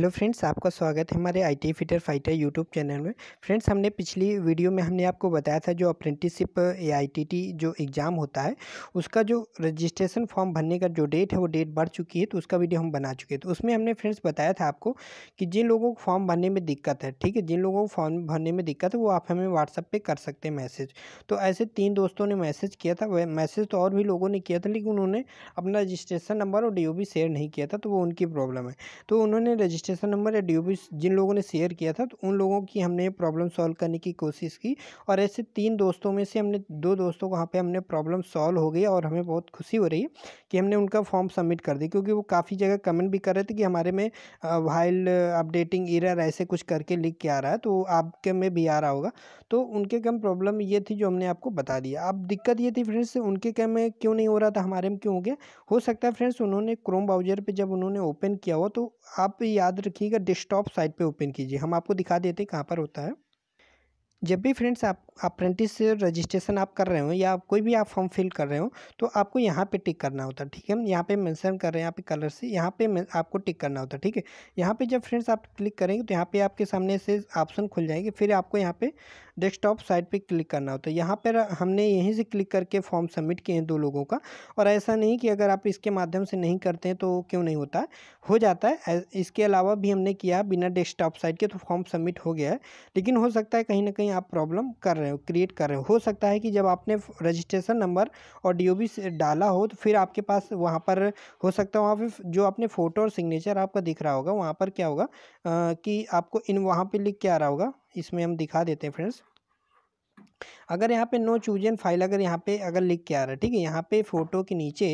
hello friends आपका स्वागत है हमारे I T fitter fighter YouTube channel में फ्रेंड्स हमने पिछली वीडियो में हमने आपको बताया था जो apprenticeship A I T T जो एग्ज़ाम होता है उसका जो रजिस्ट्रेशन फॉर्म भरने का जो डेट है वो डेट बढ़ चुकी है तो उसका वीडियो हम बना चुके हैं तो उसमें हमने फ्रेंड्स बताया था आपको कि जिन लोगों को फॉर्म भरने में दिक्कत है ठीक है जिन लोगों को फॉर्म भरने में दिक्कत है वो आप हमें व्हाट्सअप पर कर सकते हैं मैसेज तो ऐसे तीन दोस्तों ने मैसेज किया था वह मैसेज तो और भी लोगों ने किया था लेकिन उन्होंने अपना रजिस्ट्रेशन नंबर और डी शेयर नहीं किया था तो वो उनकी प्रॉब्लम है तो उन्होंने रजिस्ट्रेशन रजिस्ट्रेशन नंबर या डी जिन लोगों ने शेयर किया था तो उन लोगों की हमने प्रॉब्लम सॉल्व करने की कोशिश की और ऐसे तीन दोस्तों में से हमने दो दोस्तों को वहाँ पर हमने प्रॉब्लम सॉल्व हो गई और हमें बहुत खुशी हो रही है कि हमने उनका फॉर्म सबमिट कर दिया क्योंकि वो काफ़ी जगह कमेंट भी कर रहे थे कि हमारे में वाइल अपडेटिंग इरर ऐसे कुछ करके लिख के आ रहा है तो आपके में भी आ रहा होगा तो उनके कम प्रॉब्लम ये थी जो हमने आपको बता दिया अब दिक्कत ये थी फ्रेंड्स उनके कम में क्यों नहीं हो रहा था हमारे में क्यों हो गया हो सकता है फ्रेंड्स उन्होंने क्रोम ब्राउजर पर जब उन्होंने ओपन किया हो तो आप याद रखिएगा डेस्कटॉप साइट पे ओपन कीजिए हम आपको दिखा देते हैं कहाँ पर होता है जब भी फ्रेंड्स आप अप्रेंटिस रजिस्ट्रेशन आप कर रहे हो या कोई भी आप फॉर्म फिल कर रहे हो तो आपको यहाँ पे टिक करना होता है ठीक है यहाँ पे मेंशन कर रहे हैं यहाँ पे कलर से यहाँ पे आपको टिक करना होता है ठीक है यहाँ पे जब फ्रेंड्स आप क्लिक करेंगे तो यहाँ पे आपके सामने से ऑप्शन खुल जाएंगे फिर आपको यहाँ पे डेस्कटॉप साइट पर क्लिक करना होता है यहाँ पर हमने यहीं से क्लिक करके फॉर्म सबमिट किए हैं दो लोगों का और ऐसा नहीं कि अगर आप इसके माध्यम से नहीं करते हैं तो क्यों नहीं होता हो जाता है इसके अलावा भी हमने किया बिना डेस्कटॉप साइट के तो फॉर्म सबमिट हो गया है लेकिन हो सकता है कहीं ना कहीं कहीं आप प्रॉब्लम कर रहे हो क्रिएट कर रहे हो हो सकता है कि जब आपने रजिस्ट्रेशन नंबर और डी डाला हो तो फिर आपके पास वहाँ पर हो सकता है वहाँ पर जो आपने फ़ोटो और सिग्नेचर आपका दिख रहा होगा वहाँ पर क्या होगा आ, कि आपको इन वहाँ पर लिख के आ रहा होगा इसमें हम दिखा देते हैं फ्रेंड्स अगर यहाँ पे नो चूजन फाइल अगर यहाँ पे अगर लिख के आ रहा है ठीक है यहाँ पे फ़ोटो के नीचे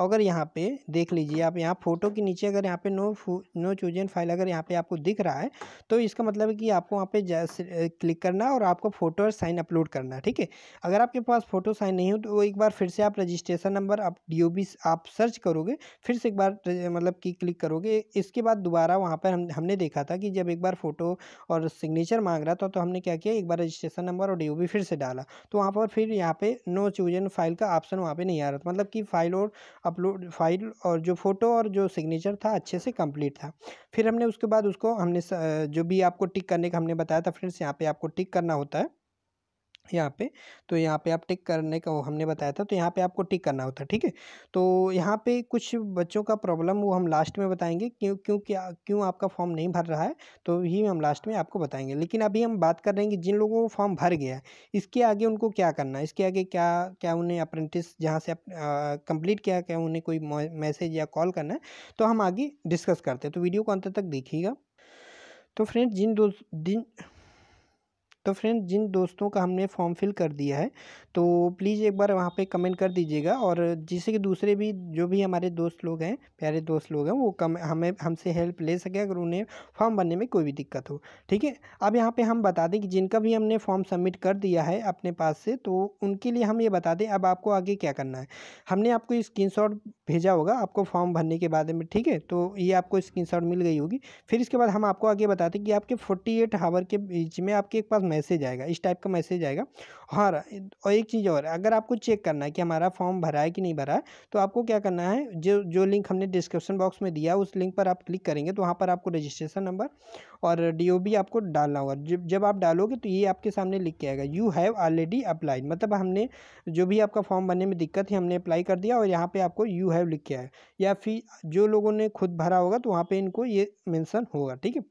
अगर यहाँ पे देख लीजिए आप यहाँ फ़ोटो के नीचे अगर यहाँ पे नो नो चूजन फाइल अगर यहाँ पे आपको दिख रहा है तो इसका मतलब है कि आपको वहाँ पे क्लिक करना और आपको फ़ोटो और साइन अपलोड करना है ठीक है अगर आपके पास फ़ोटो साइन नहीं हो तो वो एक बार फिर से आप रजिस्ट्रेशन नंबर आप डी आप सर्च करोगे फिर से एक बार मतलब कि क्लिक करोगे इसके बाद दोबारा वहाँ पर हम हमने देखा था कि जब एक बार फ़ोटो और सिग्नेचर मांग रहा था तो हमने क्या किया एक बार रजिस्ट्रेशन नंबर और डी फिर से डाला तो वहाँ पर फिर यहाँ पे नो चूजन फाइल का ऑप्शन वहाँ पे नहीं आ रहा था मतलब कि फाइल और अपलोड फाइल और जो फ़ोटो और जो सिग्नेचर था अच्छे से कंप्लीट था फिर हमने उसके बाद उसको हमने जो भी आपको टिक करने का हमने बताया था फ्रेंड्स यहाँ पर आपको टिक करना होता है यहाँ पे तो यहाँ पे आप टिक करने का हमने बताया था तो यहाँ पे आपको टिक करना होता है ठीक है तो यहाँ पे कुछ बच्चों का प्रॉब्लम वो हम लास्ट में बताएंगे क्यों क्यों क्या क्यों आपका फॉर्म नहीं भर रहा है तो ही हम लास्ट में आपको बताएंगे लेकिन अभी हम बात कर रहे हैं कि जिन लोगों को फॉर्म भर गया है इसके आगे उनको क्या करना है इसके आगे क्या क्या उन्हें अप्रेंटिस जहाँ से कंप्लीट किया क्या उन्हें कोई मैसेज या कॉल करना है तो हम आगे डिस्कस करते हैं तो वीडियो को अंत तक देखिएगा तो फ्रेंड्स जिन दो दिन तो फ्रेंड जिन दोस्तों का हमने फॉर्म फिल कर दिया है तो प्लीज़ एक बार वहाँ पे कमेंट कर दीजिएगा और जिससे कि दूसरे भी जो भी हमारे दोस्त लोग हैं प्यारे दोस्त लोग हैं वो कम हमें हमसे हेल्प ले सके अगर उन्हें फॉर्म भरने में कोई भी दिक्कत हो ठीक है अब यहाँ पर हम बता दें कि जिनका भी हमने फॉर्म सबमिट कर दिया है अपने पास से तो उनके लिए हम ये बता दें अब आपको आगे क्या करना है हमने आपको स्क्रीन भेजा होगा आपको फॉर्म भरने के बाद में ठीक है तो ये आपको स्क्रीन मिल गई होगी फिर इसके बाद हम आपको आगे बताते कि आपके फोर्टी एट आवर के बीच में आपके एक पास मैसेज आएगा इस टाइप का मैसेज आएगा हाँ और एक चीज़ और अगर आपको चेक करना है कि हमारा फॉर्म भरा है कि नहीं भरा है तो आपको क्या करना है जो जो लिंक हमने डिस्क्रिप्शन बॉक्स में दिया उस लिंक पर आप क्लिक करेंगे तो वहाँ पर आपको रजिस्ट्रेशन नंबर और डी आपको डालना होगा जब जब आप डालोगे तो ये आपके सामने लिख के आएगा यू हैव ऑलरेडी अप्लाइड मतलब हमने जो भी आपका फॉर्म भरने में दिक्कत थी हमने अप्लाई कर दिया और यहाँ पर आपको यू हैव लिख के आया या फिर जो लोगों ने खुद भरा होगा तो वहाँ पर इनको ये मैंसन होगा ठीक है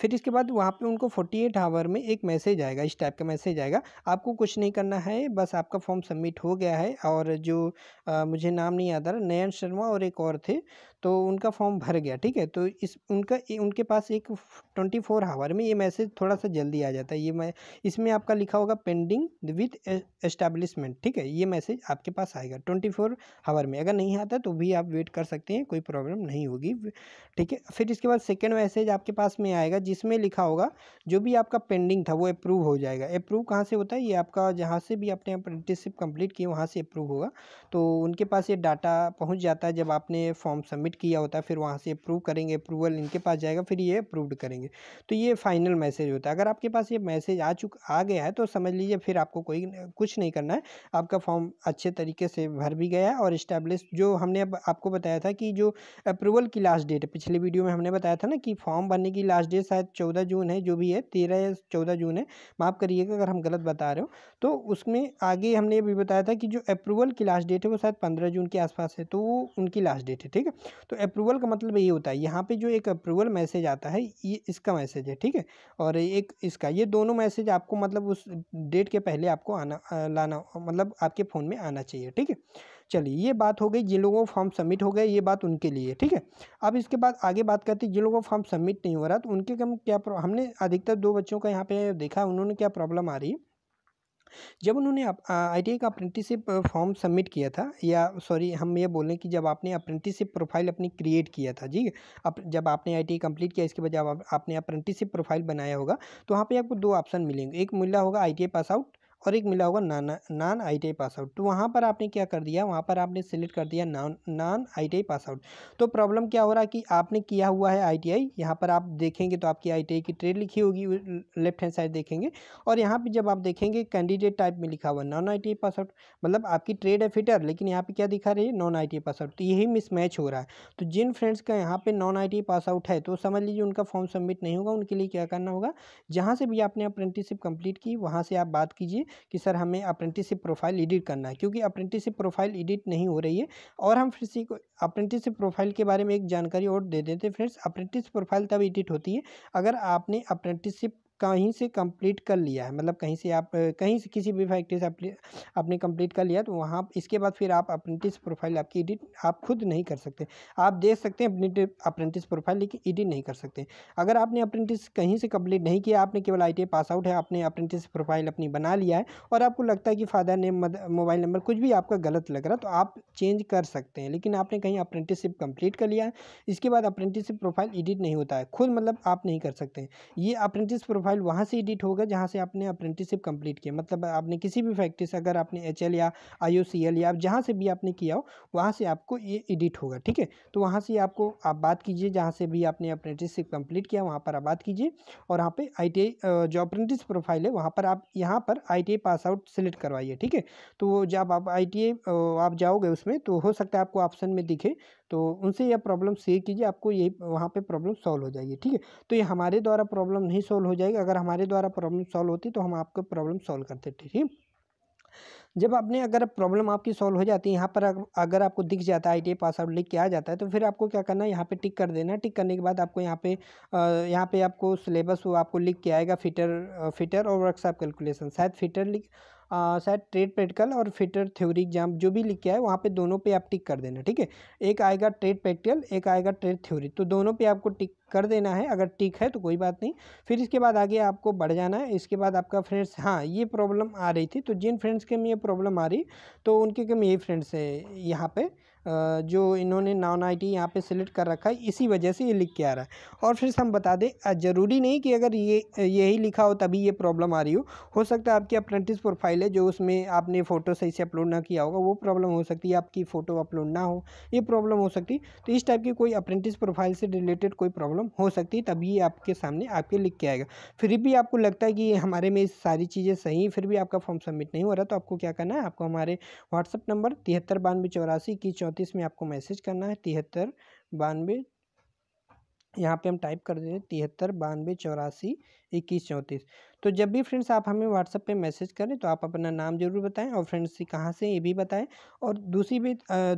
फिर इसके बाद वहाँ पे उनको 48 आवर में एक मैसेज आएगा इस टाइप का मैसेज आएगा आपको कुछ नहीं करना है बस आपका फॉर्म सबमिट हो गया है और जो आ, मुझे नाम नहीं याद आ रहा नयन शर्मा और एक और थे तो उनका फॉर्म भर गया ठीक है तो इस उनका उनके पास एक ट्वेंटी फोर आवर में ये मैसेज थोड़ा सा जल्दी आ जाता है ये मैं इसमें आपका लिखा होगा पेंडिंग विथ एस्टैब्लिशमेंट ठीक है ये मैसेज आपके पास आएगा ट्वेंटी फोर आवर में अगर नहीं आता तो भी आप वेट कर सकते हैं कोई प्रॉब्लम नहीं होगी ठीक है फिर इसके बाद सेकेंड मैसेज आपके पास में आएगा जिसमें लिखा होगा जो भी आपका पेंडिंग था वो अप्रूव हो जाएगा अप्रूव कहाँ से होता है ये आपका जहाँ से भी आपने अप्रेंटिसशिप कम्प्लीट की वहाँ से अप्रूव होगा तो उनके पास ये डाटा पहुँच जाता है जब आपने फॉर्म सबमिट सबमिट किया होता है फिर वहाँ से अप्रूव करेंगे अप्रूवल इनके पास जाएगा फिर ये अप्रूव्ड करेंगे तो ये फाइनल मैसेज होता है अगर आपके पास ये मैसेज आ चुका आ गया है तो समझ लीजिए फिर आपको कोई कुछ नहीं करना है आपका फॉर्म अच्छे तरीके से भर भी गया है और इस्टेब्लिश जो हमने अब आपको बताया था कि जो अप्रूवल की लास्ट डेट पिछले वीडियो में हमने बताया था ना कि फॉर्म भरने की लास्ट डेट शायद चौदह जून है जो भी है तेरह या चौदह जून है माफ़ करिएगा अगर हम गलत बता रहे हो तो उसमें आगे हमने ये भी बताया था कि जो अप्रूवल की लास्ट डेट है वो शायद पंद्रह जून के आसपास है तो वो उनकी लास्ट डेट है ठीक है तो अप्रूवल का मतलब ये होता है यहाँ पे जो एक अप्रूवल मैसेज आता है ये इसका मैसेज है ठीक है और एक इसका ये दोनों मैसेज आपको मतलब उस डेट के पहले आपको आना लाना मतलब आपके फ़ोन में आना चाहिए ठीक है चलिए ये बात हो गई जिन लोगों को फॉर्म सबमिट हो गया ये बात उनके लिए ठीक है अब इसके बाद आगे बात करते हैं जिन लोगों को फॉर्म सबमिट नहीं हो रहा तो उनके कम क्या हमने अधिकतर दो बच्चों का यहाँ पे देखा उन्होंने क्या प्रॉब्लम आ रही है जब उन्होंने आई का अप्रेंटिसिप फॉर्म सबमिट किया था या सॉरी हम ये बोल कि जब आपने अप्रेंटिसिप प्रोफाइल अपनी क्रिएट किया था जी अप, जब आपने आई कंप्लीट किया इसके बाद आप, आपने अप्रेंटिसिप प्रोफाइल बनाया होगा तो वहाँ पे आपको दो ऑप्शन मिलेंगे एक मिला होगा आई पास आउट और एक मिला होगा नान नान आई टी पास आउट तो वहाँ पर आपने क्या कर दिया वहाँ पर आपने सिलेक्ट कर दिया नान नान आई पास आउट तो प्रॉब्लम क्या हो रहा है कि आपने किया हुआ है आई टी यहाँ पर आप देखेंगे तो आपकी आई की ट्रेड लिखी होगी लेफ्ट हैंड साइड देखेंगे और यहाँ पर जब आप देखेंगे कैंडिडेट टाइप में लिखा हुआ नॉन आई पास आउट मतलब आपकी ट्रेड है फिटर लेकिन यहाँ पर क्या दिखा रही है नॉन आई पास आउट तो यही मिसमैच हो रहा है तो जिन फ्रेंड्स का यहाँ पर नॉन आई पास आउट है तो समझ लीजिए उनका फॉर्म सबमिट नहीं होगा उनके लिए क्या करना होगा जहाँ से भी आपने अप्रेंटिसशिप कंप्लीट की वहाँ से आप बात कीजिए कि सर हमें अप्रेंटिसिप प्रोफाइल एडिट करना है क्योंकि अप्रेंटिसिप प्रोफाइल एडिट नहीं हो रही है और हम फिर को अप्रेंटिसिप प्रोफाइल के बारे में एक जानकारी और दे देते फ्रेंड्स अप्रेंटिस प्रोफाइल तब एडिट होती है अगर आपने अप्रेंटिसिप कहीं से कंप्लीट कर लिया है मतलब कहीं से आप कहीं से किसी भी फैक्ट्री से आपने कंप्लीट कर लिया तो वहाँ इसके बाद फिर आप अप्रेंटिस प्रोफाइल आपकी एडिट आप खुद नहीं कर सकते आप देख सकते हैं अपनी अप्रेंटिस प्रोफाइल लेकिन एडिट नहीं कर सकते अगर आपने अप्रेंटिस कहीं से कंप्लीट नहीं किया आपने केवल आई पास आउट है आपने अप्रेंटिस प्रोफाइल अपनी बना लिया है और आपको लगता है कि फादर नेम मोबाइल नंबर कुछ भी आपका गलत लग रहा तो आप चेंज कर सकते हैं लेकिन आपने कहीं अप्रेंटिसशिप कंप्लीट कर लिया है इसके बाद अप्रेंटिसशिप प्रोफाइल एडिट नहीं होता है खुद मतलब आप नहीं कर सकते ये अप्रेंटिस प्रोफाइल प्रोफाइल वहाँ से एडिट होगा जहाँ से आपने अप्रेंटिसिप कंप्लीट किया मतलब आपने किसी भी फैक्ट्री से अगर आपने एच या आई या जहाँ से भी आपने किया हो वहाँ से आपको ये एडिट होगा ठीक है तो वहाँ से आपको आप बात कीजिए जहाँ से भी आपने अप्रेंटिसिप कंप्लीट किया वहाँ पर आप बात कीजिए और वहाँ पर आई जो अप्रेंटिस प्रोफाइल है वहाँ पर आप यहाँ पर आई पास आउट सेलेक्ट करवाइए ठीक है तो जब आप आई आप जाओगे उसमें तो हो सकता है आपको ऑप्शन में दिखे तो उनसे यह प्रॉब्लम शेयर कीजिए आपको यही वहाँ पर प्रॉब्लम सॉल्व हो जाएगी ठीक है तो ये हमारे द्वारा प्रॉब्लम नहीं सॉल्व हो जाएगी ठीक अगर हमारे द्वारा प्रॉब्लम सॉल्व होती तो हम आपको प्रॉब्लम सॉल्व करते ठीक जब आपने अगर प्रॉब्लम आपकी सॉल्व हो जाती है यहाँ पर अगर आपको दिख जाता है आई टी आउट लिख के आ जाता है तो फिर आपको क्या करना है यहाँ पे टिक कर देना टिक करने के बाद आपको यहाँ पे यहाँ पे आपको सिलेबस वो आपको लिख के आएगा फिटर फिटर और वर्कशॉप कैलकुलेशन शायद फिटर लिख शायद ट्रेड प्रैक्टिकल और फिटर थ्योरी एग्जाम जो भी लिख के आए वहाँ पे दोनों पे आप टिक कर देना ठीक है एक आएगा ट्रेड प्रैक्टिकल एक आएगा ट्रेड थ्योरी तो दोनों पे आपको टिक कर देना है अगर टिक है तो कोई बात नहीं फिर इसके बाद आगे आपको बढ़ जाना है इसके बाद आपका फ्रेंड्स हाँ ये प्रॉब्लम आ रही थी तो जिन फ्रेंड्स के में ये प्रॉब्लम आ रही तो उनके कम यही फ्रेंड्स है यहाँ पर जो इन्होंने नॉन आई टी यहाँ पर सिलेक्ट कर रखा है इसी वजह से ये लिख के आ रहा है और फिर से हम बता दें ज़रूरी नहीं कि अगर ये यही लिखा हो तभी ये प्रॉब्लम आ रही हो हो सकता है आपकी अप्रेंटिस प्रोफाइल है जो उसमें आपने फ़ोटो सही से अपलोड ना किया होगा वो प्रॉब्लम हो सकती है आपकी फ़ोटो अपलोड ना हो ये प्रॉब्लम हो सकती तो इस टाइप की कोई अप्रेंटिस प्रोफाइल से रिलेटेड कोई प्रॉब्लम हो सकती है तभी आपके सामने आपके लिख के आएगा फिर भी आपको लगता है कि हमारे में सारी चीज़ें सही फिर भी आपका फॉर्म सबमिट नहीं हो रहा तो आपको क्या करना है आपको हमारे व्हाट्सअप नंबर तिहत्तर बानवे चौरासी इक्कीस में आपको मैसेज करना है तिहत्तर बानवे यहाँ पे हम टाइप कर देते हैं तिहत्तर बानवे चौरासी इक्कीस चौंतीस तो जब भी फ्रेंड्स आप हमें व्हाट्सअप पे मैसेज करें तो आप अपना नाम जरूर बताएं और फ्रेंड्स कहाँ से ये भी बताएं और दूसरी भी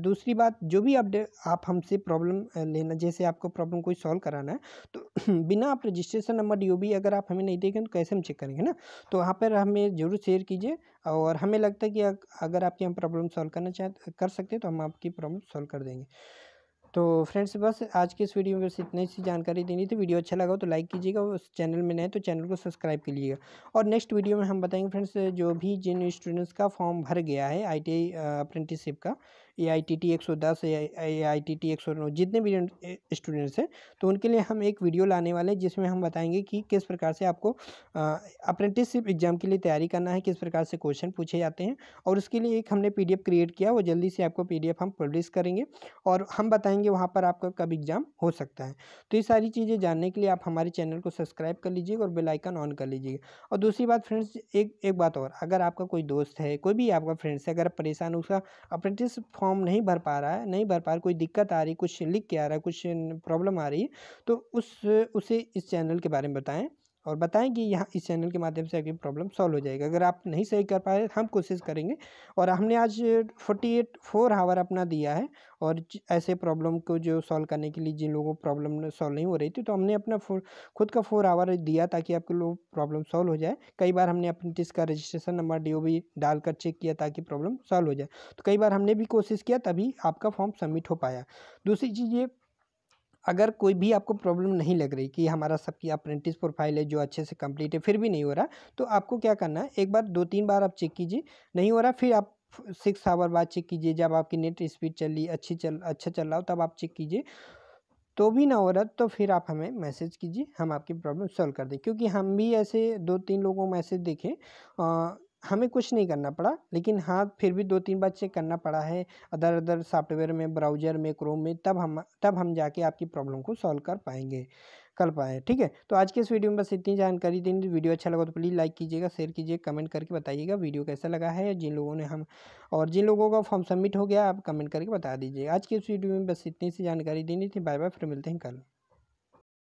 दूसरी बात जो भी अपडेट आप हमसे प्रॉब्लम लेना जैसे आपको प्रॉब्लम कोई सॉल्व कराना है तो बिना आप रजिस्ट्रेशन नंबर यू भी अगर आप हमें नहीं देखें तो कैसे हम चेक करेंगे ना तो वहाँ पर हमें ज़रूर शेयर कीजिए और हमें लगता है कि अगर आपकी हम प्रॉब्लम सॉल्व करना चाहें कर सकते हैं तो हम आपकी प्रॉब्लम सॉल्व कर देंगे तो फ्रेंड्स बस आज की इस वीडियो में बस इतनी सी जानकारी देनी थी वीडियो अच्छा लगा हो तो लाइक कीजिएगा उस चैनल में नए तो चैनल को सब्सक्राइब कीजिएगा और नेक्स्ट वीडियो में हम बताएंगे फ्रेंड्स जो भी जिन स्टूडेंट्स का फॉर्म भर गया है आई टी अप्रेंटिसशिप का ए आई टी टी एक सौ दस ए आई टी टी एक सौ नौ जितने भी स्टूडेंट्स हैं तो उनके लिए हम एक वीडियो लाने वाले हैं जिसमें हम बताएंगे कि किस प्रकार से आपको अप्रेंटिसशिप एग्जाम के लिए तैयारी करना है किस प्रकार से क्वेश्चन पूछे जाते हैं और उसके लिए एक हमने पी क्रिएट किया वो जल्दी से आपको पी हम प्रोड्यूस करेंगे और हम बताएंगे वहाँ पर आपका कब एग्ज़ाम हो सकता है तो ये सारी चीज़ें जानने के लिए आप हमारे चैनल को सब्सक्राइब कर लीजिएगा और बेलाइकन ऑन कर लीजिएगा और दूसरी बात फ्रेंड्स एक एक बात और अगर आपका कोई दोस्त है कोई भी आपका फ्रेंड्स है अगर परेशान उसका अप्रेंटिस फॉर्म फॉर्म नहीं भर पा रहा है नहीं भर पा रहा कोई दिक्कत आ रही कुछ लिख के आ रहा है कुछ प्रॉब्लम आ रही तो उस उसे इस चैनल के बारे में बताएँ और बताएं कि यहाँ इस चैनल के माध्यम से आगे प्रॉब्लम सॉल्व हो जाएगा अगर आप नहीं सही कर पाए हम कोशिश करेंगे और हमने आज फोर्टी एट फोर आवर अपना दिया है और ऐसे प्रॉब्लम को जो सॉल्व करने के लिए जिन लोगों को प्रॉब्लम सॉल्व नहीं हो रही थी तो हमने अपना खुद का फोर आवर दिया ताकि आपके लोग प्रॉब्लम सॉल्व हो जाए कई बार हमने अप्रेंटिस का रजिस्ट्रेशन नंबर डी डालकर चेक किया ताकि प्रॉब्लम सॉल्व हो जाए तो कई बार हमने भी कोशिश किया तभी आपका फॉर्म सबमिट हो पाया दूसरी चीज़ ये अगर कोई भी आपको प्रॉब्लम नहीं लग रही कि हमारा सबकी अप्रेंटिस प्रोफाइल है जो अच्छे से कंप्लीट है फिर भी नहीं हो रहा तो आपको क्या करना है एक बार दो तीन बार आप चेक कीजिए नहीं हो रहा फिर आप सिक्स आवर बाद चेक कीजिए जब आपकी नेट स्पीड चल रही अच्छी चल अच्छा चल रहा हो तब आप चेक कीजिए तो भी ना हो रहा तो फिर आप हमें मैसेज कीजिए हम आपकी प्रॉब्लम सॉल्व कर दें क्योंकि हम भी ऐसे दो तीन लोगों को मैसेज देखें हमें कुछ नहीं करना पड़ा लेकिन हाँ फिर भी दो तीन बार चेक करना पड़ा है अदर अदर सॉफ्टवेयर में ब्राउज़र में क्रोम में तब हम तब हम जाके आपकी प्रॉब्लम को सॉल्व कर पाएंगे कर पाए ठीक है तो आज के इस वीडियो में बस इतनी जानकारी देनी वीडियो अच्छा लगा तो प्लीज़ लाइक कीजिएगा शेयर कीजिएगा कमेंट करके बताइएगा वीडियो कैसा लगा है जिन लोगों ने हम और जिन लोगों का फॉर्म सबमिट हो गया आप कमेंट करके बता दीजिए आज के इस वीडियो में बस इतनी सी जानकारी देनी थी बाय बाय फिर मिलते हैं कल